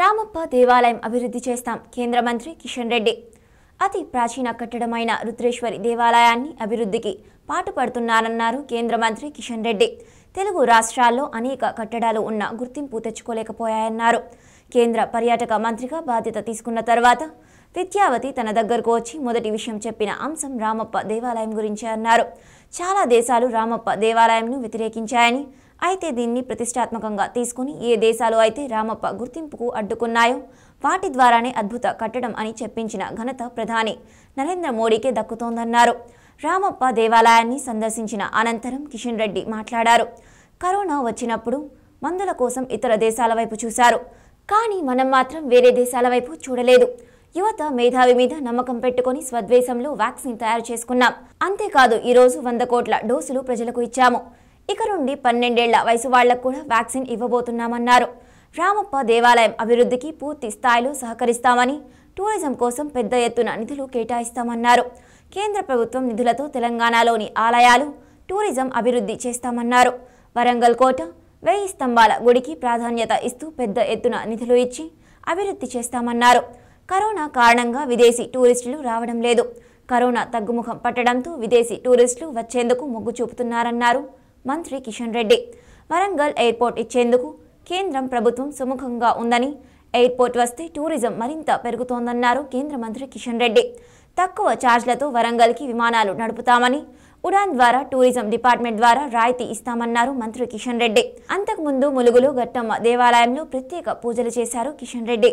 రామప్ప దేవాలయం అభివృద్ధి చేస్తాం కేంద్ర మంత్రి కిషన్ రెడ్డి అతి ప్రాచీన కట్టడమైన రుద్రేశ్వరి దేవాలయాన్ని అభివృద్ధికి పాటుపడుతున్నారన్నారు కేంద్ర మంత్రి కిషన్ రెడ్డి తెలుగు రాష్ట్రాల్లో అనేక కట్టడాలు ఉన్న గుర్తింపు తెచ్చుకోలేకపోయాయన్నారు కేంద్ర పర్యాటక మంత్రిగా బాధ్యత తీసుకున్న తర్వాత విద్యావతి తన దగ్గరకు వచ్చి మొదటి విషయం చెప్పిన అంశం రామప్ప దేవాలయం గురించి అన్నారు చాలా దేశాలు రామప్ప దేవాలయంను వ్యతిరేకించాయని అయితే దీన్ని ప్రతిష్టాత్మకంగా తీసుకుని ఏ దేశాలు అయితే రామప్ప గుర్తింపుకు అడ్డుకున్నాయో వాటి ద్వారానే అద్భుత కట్టడం అని చెప్పించిన ఘనత ప్రధాని నరేంద్ర మోడీకే దక్కుతోందన్నారు రామప్ప దేవాలయాన్ని సందర్శించిన అనంతరం కిషన్ రెడ్డి మాట్లాడారు కరోనా వచ్చినప్పుడు మందుల కోసం ఇతర దేశాల వైపు చూశారు కానీ మనం మాత్రం వేరే దేశాల వైపు చూడలేదు యువత మేధావి మీద నమ్మకం పెట్టుకుని స్వద్వేశంలో వ్యాక్సిన్ తయారు చేసుకున్నాం అంతేకాదు ఈరోజు వంద కోట్ల డోసులు ప్రజలకు ఇచ్చాము ఇక నుండి పన్నెండేళ్ల వయసు వాళ్లకు కూడా వ్యాక్సిన్ ఇవ్వబోతున్నామన్నారు రామప్ప దేవాలయం అభివృద్ధికి పూర్తి స్థాయిలో సహకరిస్తామని టూరిజం కోసం పెద్ద ఎత్తున నిధులు కేటాయిస్తామన్నారు కేంద్ర ప్రభుత్వం నిధులతో తెలంగాణలోని ఆలయాలు టూరిజం అభివృద్ధి చేస్తామన్నారు వరంగల్ కోట వెయ్యి స్తంభాల గుడికి ప్రాధాన్యత ఇస్తూ పెద్ద ఎత్తున నిధులు ఇచ్చి అభివృద్ధి చేస్తామన్నారు కరోనా కారణంగా విదేశీ టూరిస్టులు రావడం లేదు కరోనా తగ్గుముఖం పట్టడంతో విదేశీ టూరిస్టులు వచ్చేందుకు మొగ్గు చూపుతున్నారన్నారు మంత్రి కిషన్ రెడ్డి వరంగల్ ఎయిర్పోర్ట్ ఇచ్చేందుకు కేంద్రం ప్రభుత్వం సుముఖంగా ఉందని ఎయిర్పోర్ట్ వస్తే టూరిజం మరింత పెరుగుతోందన్నారు కేంద్ర మంత్రి కిషన్ రెడ్డి తక్కువ ఛార్జ్లతో వరంగల్కి విమానాలు నడుపుతామని ఉడాన్ ద్వారా టూరిజం డిపార్ట్మెంట్ ద్వారా రాయితీ ఇస్తామన్నారు మంత్రి కిషన్ రెడ్డి అంతకుముందు ములుగులో ఘట్టమ్మ దేవాలయంలో ప్రత్యేక పూజలు చేశారు కిషన్ రెడ్డి